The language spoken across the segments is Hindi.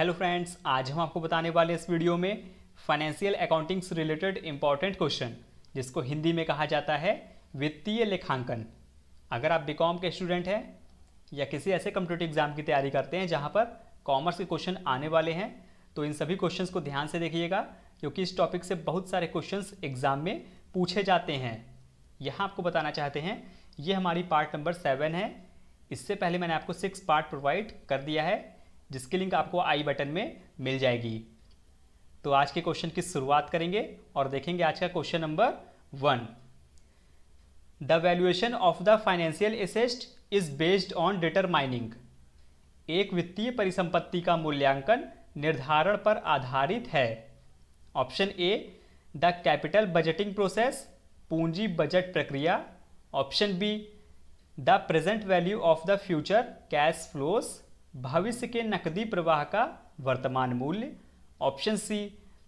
हेलो फ्रेंड्स आज हम आपको बताने वाले इस वीडियो में फाइनेंशियल अकाउंटिंग से रिलेटेड इंपॉर्टेंट क्वेश्चन जिसको हिंदी में कहा जाता है वित्तीय लेखांकन अगर आप बीकॉम के स्टूडेंट हैं या किसी ऐसे कंप्यूटर एग्जाम की तैयारी करते हैं जहाँ पर कॉमर्स के क्वेश्चन आने वाले हैं तो इन सभी क्वेश्चन को ध्यान से देखिएगा क्योंकि इस टॉपिक से बहुत सारे क्वेश्चन एग्जाम में पूछे जाते हैं यहाँ आपको बताना चाहते हैं ये हमारी पार्ट नंबर सेवन है इससे पहले मैंने आपको सिक्स पार्ट प्रोवाइड कर दिया है जिसकी लिंक आपको आई बटन में मिल जाएगी तो आज के क्वेश्चन की शुरुआत करेंगे और देखेंगे आज का question number one the valuation of the financial asset is based on determining एक वित्तीय परिसंपत्ति का मूल्यांकन निर्धारण पर आधारित है option A the capital budgeting process पूंजी बजट प्रक्रिया option B the present value of the future cash flows भविष्य के नकदी प्रवाह का वर्तमान मूल्य option C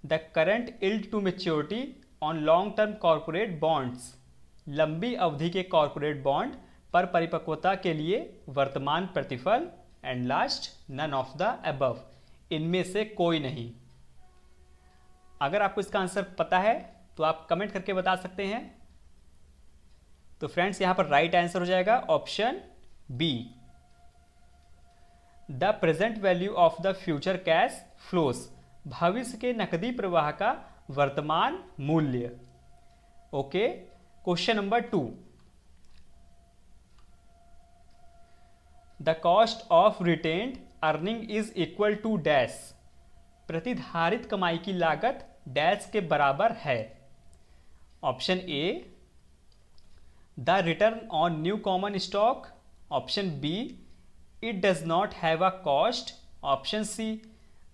the current yield to maturity on long term corporate bonds लंबी अवधि के कॉरपोरेट बॉन्ड पर परिपक्वता के लिए वर्तमान प्रतिफल and last none of the above इनमें से कोई नहीं अगर आपको इसका आंसर पता है तो आप कमेंट करके बता सकते हैं तो फ्रेंड्स यहां पर राइट आंसर हो जाएगा option B the present value of the future cash flows भविष्य के नकदी प्रवाह का वर्तमान मूल्य okay question number two the cost of retained earning is equal to dash प्रतिधारित कमाई की लागत डैश के बराबर है option A the return on new common stock option B it does not have a cost option C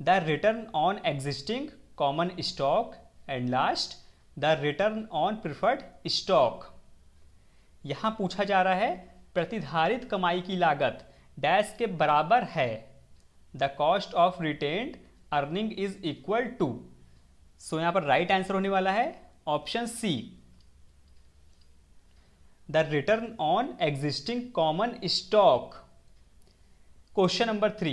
the return on existing common stock and last the return on preferred stock यहां पूछा जा रहा है प्रतिधारित कमाई की लागत डैश के बराबर है the cost of retained earning is equal to so यहां पर राइट आंसर होने वाला है option C the return on existing common stock question number three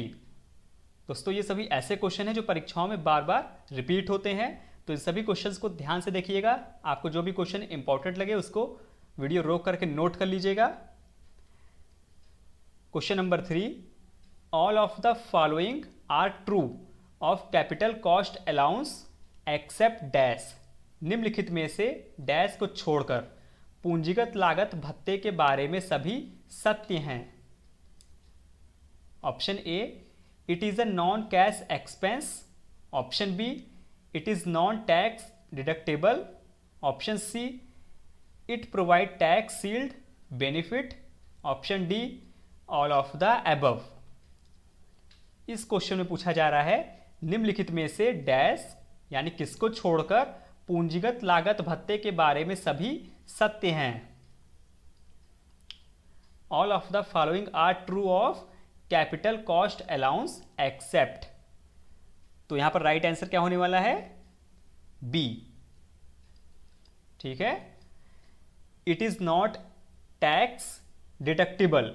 दोस्तों ये सभी ऐसे क्वेश्चन हैं जो परीक्षाओं में बार बार रिपीट होते हैं तो इन सभी क्वेश्चंस को ध्यान से देखिएगा आपको जो भी क्वेश्चन इंपॉर्टेंट लगे उसको वीडियो रोक करके नोट कर लीजिएगा question number three all of the following are true of capital cost allowance except dash निम्नलिखित में से डैश को छोड़कर पूंजीगत लागत भत्ते के बारे में सभी सत्य हैं option A it is a non cash expense option B it is non tax deductible option C it provide tax shield benefit option D all of the above इस क्वेश्चन में पूछा जा रहा है निम्नलिखित में से डैश यानी किसको छोड़कर पूंजीगत लागत भत्ते के बारे में सभी सत्य हैं all of the following are true of capital cost allowance except तो यहां पर राइट आंसर क्या होने वाला है बी ठीक है it is not tax deductible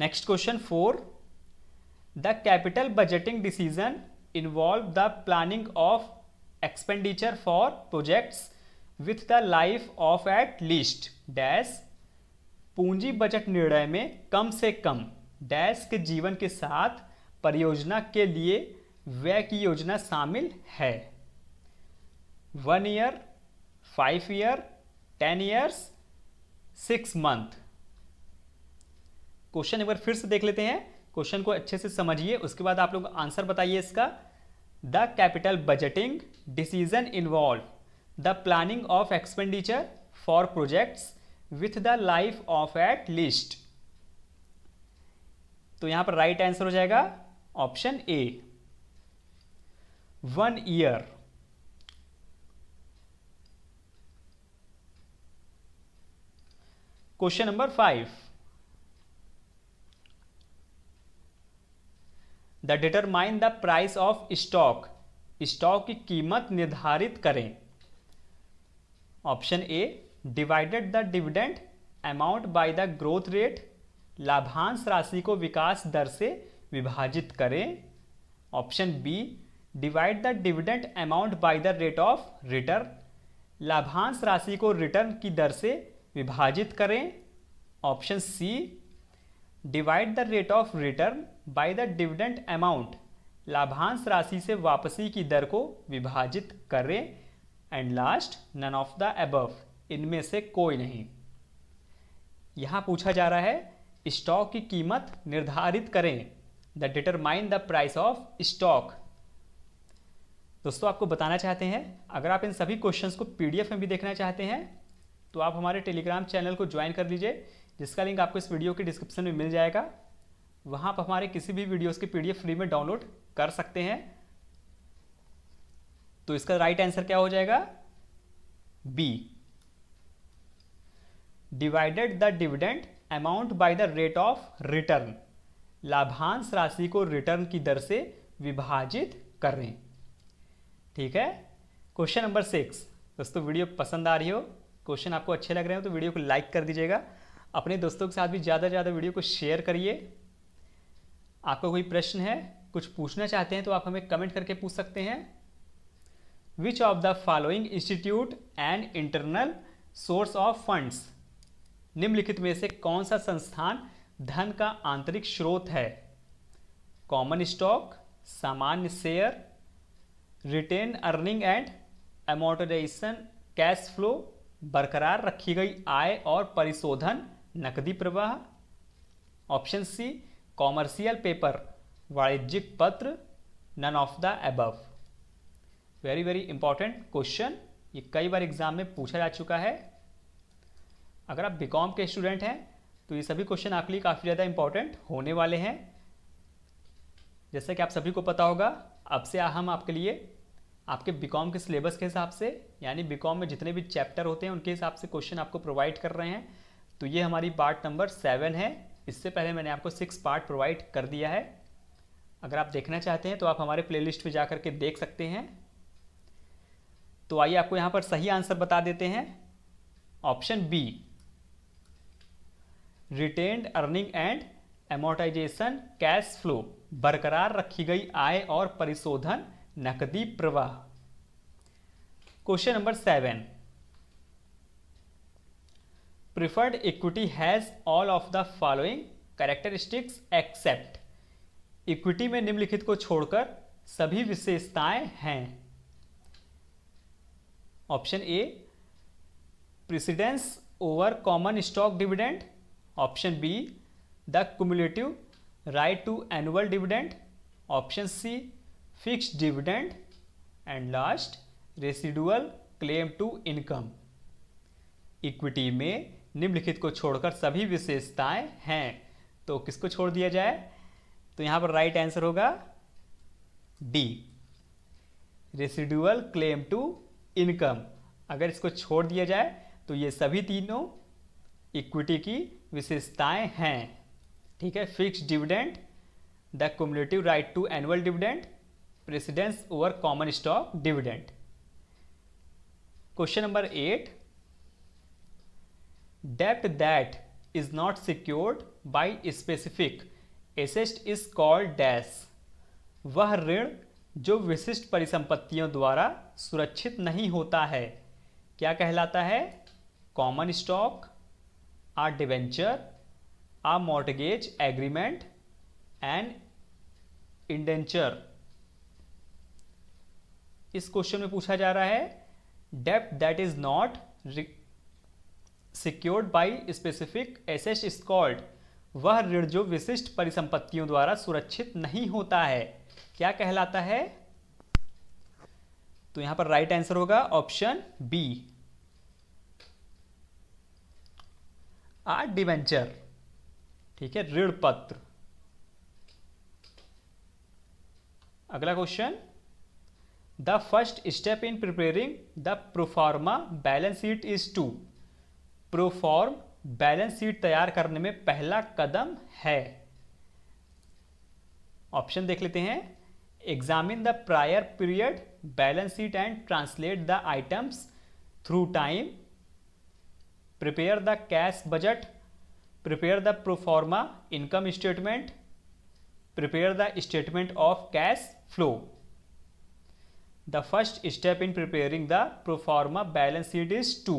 next question four the capital budgeting decision involve the planning of expenditure for projects with the life of at least dash पूंजी बजट निर्णय में कम से कम डैश के जीवन के साथ परियोजना के लिए व्यय की योजना शामिल है one year five year ten years six month question एक बार फिर से देख लेते हैं क्वेश्चन को अच्छे से समझिए उसके बाद आप लोग आंसर बताइए इसका the capital budgeting decision involve the planning of expenditure for projects with the life of at least तो यहां पर राइट आंसर हो जाएगा option A one year question number five the determine the price of stock stock की कीमत निर्धारित करें option A divided the dividend amount by the growth rate लाभांश राशि को विकास दर से विभाजित करें option B divide the dividend amount by the rate of return लाभांश राशि को रिटर्न की दर से विभाजित करें option C divide the rate of return by the dividend amount लाभांश राशि से वापसी की दर को विभाजित करें and last none of the above इनमें से कोई नहीं यहां पूछा जा रहा है स्टॉक की कीमत निर्धारित करें the determine the price of stock दोस्तों आपको बताना चाहते हैं अगर आप इन सभी क्वेश्चंस को पीडीएफ में भी देखना चाहते हैं तो आप हमारे टेलीग्राम चैनल को ज्वाइन कर लीजिए जिसका लिंक आपको इस वीडियो के डिस्क्रिप्शन में मिल जाएगा वहाँ आप हमारे किसी भी वीडियोस के पीडीएफ फ्री में डाउनलोड कर सकते हैं तो इसका राइट आंसर क्या हो जाएगा B divided the dividend amount by the rate of return लाभांश राशि को रिटर्न की दर से विभाजित करें ठीक है क्वेश्चन नंबर सिक्स दोस्तों वीडियो पसंद आ रही हो क्वेश्चन आपको अच्छे लग रहे हो तो वीडियो को लाइक कर दीजिएगा अपने दोस्तों के साथ भी ज़्यादा से ज़्यादा वीडियो को शेयर करिए आपका कोई प्रश्न है कुछ पूछना चाहते हैं तो आप हमें कमेंट करके पूछ सकते हैं which of the following institute and internal source of funds निम्नलिखित में से कौन सा संस्थान धन का आंतरिक स्रोत है कॉमन स्टॉक सामान्य share retain earning and amortization cash flow बरकरार रखी गई आय और परिशोधन नकदी प्रवाह ऑप्शन सी कॉमर्शियल पेपर वाणिज्यिक पत्र none of the above very very important question ये कई बार एग्जाम में पूछा जा चुका है अगर आप बी के स्टूडेंट हैं तो ये सभी क्वेश्चन आपके लिए काफ़ी ज़्यादा इंपॉर्टेंट होने वाले हैं जैसा कि आप सभी को पता होगा अब से हम आपके लिए आपके बी के सिलेबस के हिसाब से यानी बी में जितने भी चैप्टर होते हैं उनके हिसाब से क्वेश्चन आपको प्रोवाइड कर रहे हैं तो ये हमारी पार्ट नंबर सेवन है इससे पहले मैंने आपको सिक्स पार्ट प्रोवाइड कर दिया है अगर आप देखना चाहते हैं तो आप हमारे प्ले लिस्ट जा कर के देख सकते हैं तो आइए आपको यहाँ पर सही आंसर बता देते हैं option B retained earning and amortization cash flow बरकरार रखी गई आय और परिशोधन नकदी प्रवाह question number seven preferred equity has all of the following characteristics except equity में निम्नलिखित को छोड़कर सभी विशेषताएं हैं option A precedence over common stock dividend option B the cumulative right to annual dividend option C fix dividend and last residual claim to income equity में निम्नलिखित को छोड़कर सभी विशेषताएं हैं तो किसको छोड़ दिया जाए तो यहां पर राइट आंसर होगा D residual claim to income अगर इसको छोड़ दिया जाए तो ये सभी तीनों इक्विटी की विशेषताएं हैं ठीक है fix dividend the cumulative right to annual dividend precedence over common stock dividend question number eight डेप्ट that is not secured by specific asset is called dash वह ऋण जो विशिष्ट परिसंपत्तियों द्वारा सुरक्षित नहीं होता है क्या कहलाता है common stock a debenture a mortgage agreement and indenture इस क्वेश्चन में पूछा जा रहा है डेप्ट that is not secured by specific asset is called वह ऋण जो विशिष्ट परिसंपत्तियों द्वारा सुरक्षित नहीं होता है क्या कहलाता है तो यहां पर राइट आंसर होगा ऑप्शन बी आ डिवेंचर ठीक है ऋण पत्र अगला question the first step in preparing the pro forma balance sheet is to pro forma balance sheet तैयार करने में पहला कदम है ऑप्शन देख लेते हैं examine the prior period balance sheet and translate the items through time prepare the cash budget prepare the pro forma income statement prepare the statement of cash flow the first step in preparing the pro forma balance sheet is to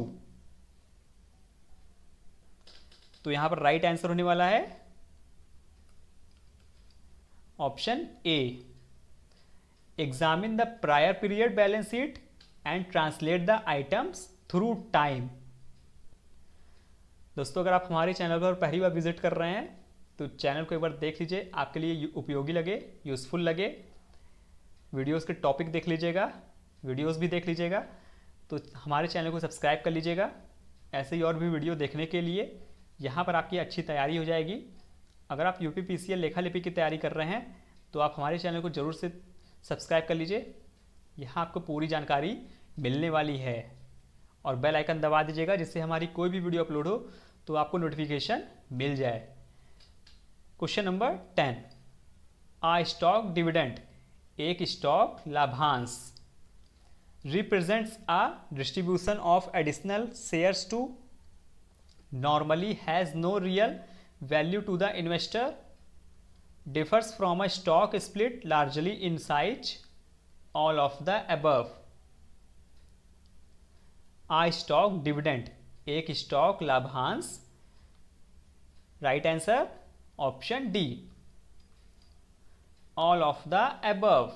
तो यहां पर राइट right आंसर होने वाला है option A examine the prior period balance sheet and translate the items through time दोस्तों अगर आप हमारे चैनल पर पहली बार विजिट कर रहे हैं तो चैनल को एक बार देख लीजिए आपके लिए उपयोगी लगे यूज़फुल लगे वीडियोस के टॉपिक देख लीजिएगा वीडियोस भी देख लीजिएगा तो हमारे चैनल को सब्सक्राइब कर लीजिएगा ऐसे ही और भी वीडियो देखने के लिए यहाँ पर आपकी अच्छी तैयारी हो जाएगी अगर आप यू पी लेखा लिपि की तैयारी कर रहे हैं तो आप हमारे चैनल को ज़रूर से सब्सक्राइब कर लीजिए यहाँ आपको पूरी जानकारी मिलने वाली है और बेल आइकन दबा दीजिएगा जिससे हमारी कोई भी वीडियो अपलोड हो तो आपको नोटिफिकेशन मिल जाए question number ten a stock dividend एक स्टॉक लाभांश represents a distribution of additional shares to normally has no real value to the investor differs from a stock split largely in size all of the above a stock dividend एक स्टॉक लाभांश right answer option D all of the above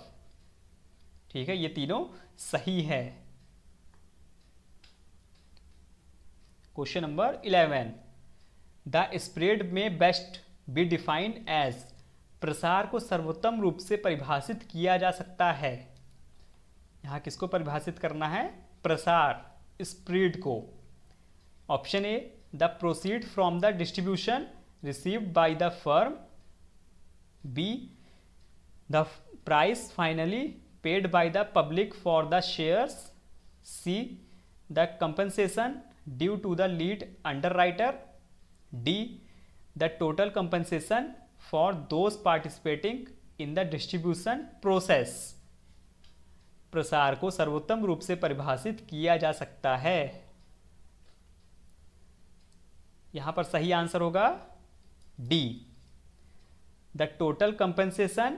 ठीक है ये तीनों सही है question number eleven the spread may best be defined as प्रसार को सर्वोत्तम रूप से परिभाषित किया जा सकता है यहां किसको परिभाषित करना है प्रसार spread को option a the proceed from the distribution received by the firm b the price finally paid by the public for the shares c the compensation due to the lead underwriter d the total compensation for those participating in the distribution process प्रसार को सर्वोत्तम रूप से परिभाषित किया जा सकता है यहां पर सही आंसर होगा D the total compensation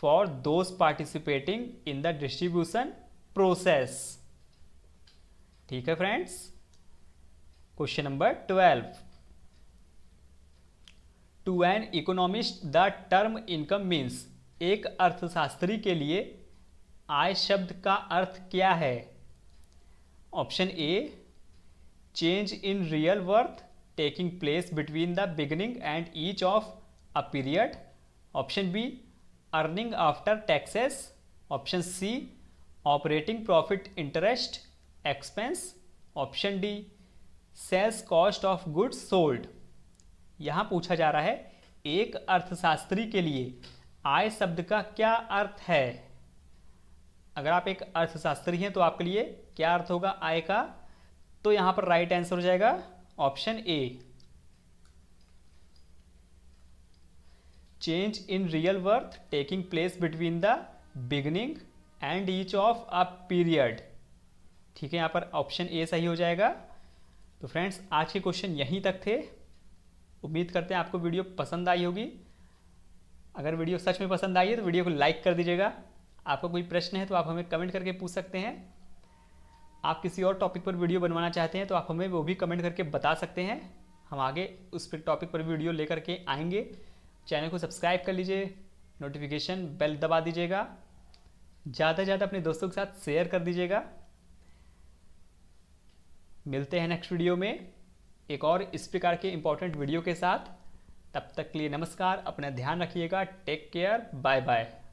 for those participating in the distribution process ठीक है friends question number twelve to an economist the term income means एक अर्थशास्त्री के लिए आय शब्द का अर्थ क्या है option A change in real worth taking place between the beginning and each of a period option B earning after taxes option C operating profit interest expense option D sales cost of goods sold यहाँ पूछा जा रहा है एक अर्थशास्त्री के लिए आय शब्द का क्या अर्थ है अगर आप एक अर्थशास्त्री हैं तो आपके लिए क्या अर्थ होगा आय का तो यहां पर राइट आंसर हो जाएगा option A change in real worth taking place between the beginning and each of a period ठीक है यहां पर ऑप्शन ए सही हो जाएगा तो फ्रेंड्स आज के क्वेश्चन यहीं तक थे उम्मीद करते हैं आपको वीडियो पसंद आई होगी अगर वीडियो सच में पसंद आई है तो वीडियो को लाइक कर दीजिएगा आपका कोई प्रश्न है तो आप हमें कमेंट करके पूछ सकते हैं आप किसी और टॉपिक पर वीडियो बनवाना चाहते हैं तो आप हमें वो भी कमेंट करके बता सकते हैं हम आगे उस पर टॉपिक पर वीडियो लेकर के आएंगे चैनल को सब्सक्राइब कर लीजिए नोटिफिकेशन बेल दबा दीजिएगा ज़्यादा से ज़्यादा अपने दोस्तों के साथ शेयर कर दीजिएगा मिलते हैं नेक्स्ट वीडियो में एक और इस प्रकार के इम्पॉर्टेंट वीडियो के साथ तब तक के लिए नमस्कार अपना ध्यान रखिएगा टेक केयर बाय बाय